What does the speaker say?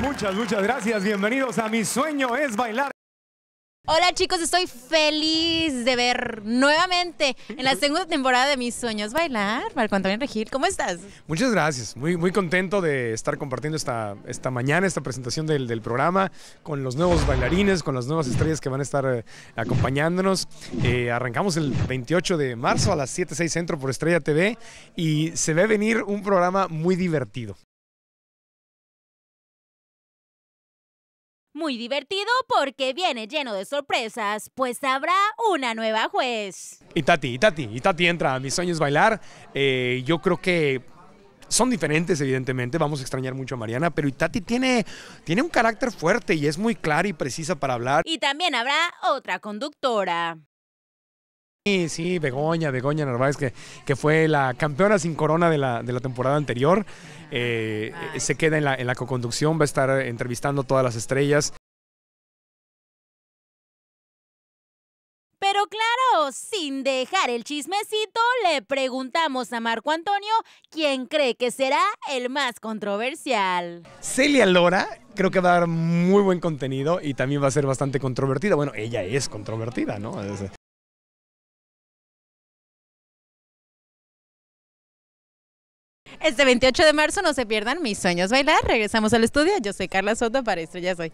Muchas, muchas gracias. Bienvenidos a Mi Sueño es Bailar. Hola chicos, estoy feliz de ver nuevamente en la segunda temporada de Mis Sueños Bailar. Marco Antonio Regil, ¿cómo estás? Muchas gracias, muy, muy contento de estar compartiendo esta, esta mañana, esta presentación del, programa, con los nuevos bailarines, con las nuevas estrellas que van a estar eh, acompañándonos. Eh, arrancamos el 28 de marzo a las 7, Centro por Estrella TV y se ve venir un programa muy divertido. Muy divertido porque viene lleno de sorpresas, pues habrá una nueva juez. Y Tati, y Tati, y Tati entra. A mis sueños bailar. Eh, yo creo que son diferentes, evidentemente. Vamos a extrañar mucho a Mariana, pero Itati tiene, tiene un carácter fuerte y es muy clara y precisa para hablar. Y también habrá otra conductora. Sí, Begoña, Begoña Narváez, que, que fue la campeona sin corona de la, temporada anterior. Eh, se queda en la, en la coconducción, va a estar entrevistando todas las estrellas. Pero claro, sin dejar el chismecito, le preguntamos a Marco Antonio quién cree que será el más controversial. Celia Lora creo que va a dar muy buen contenido y también va a ser bastante controvertida. Bueno, ella es controvertida, ¿no? Este 28 de marzo no se pierdan mis sueños bailar. Regresamos al estudio. Yo soy Carla Soto para Ya soy.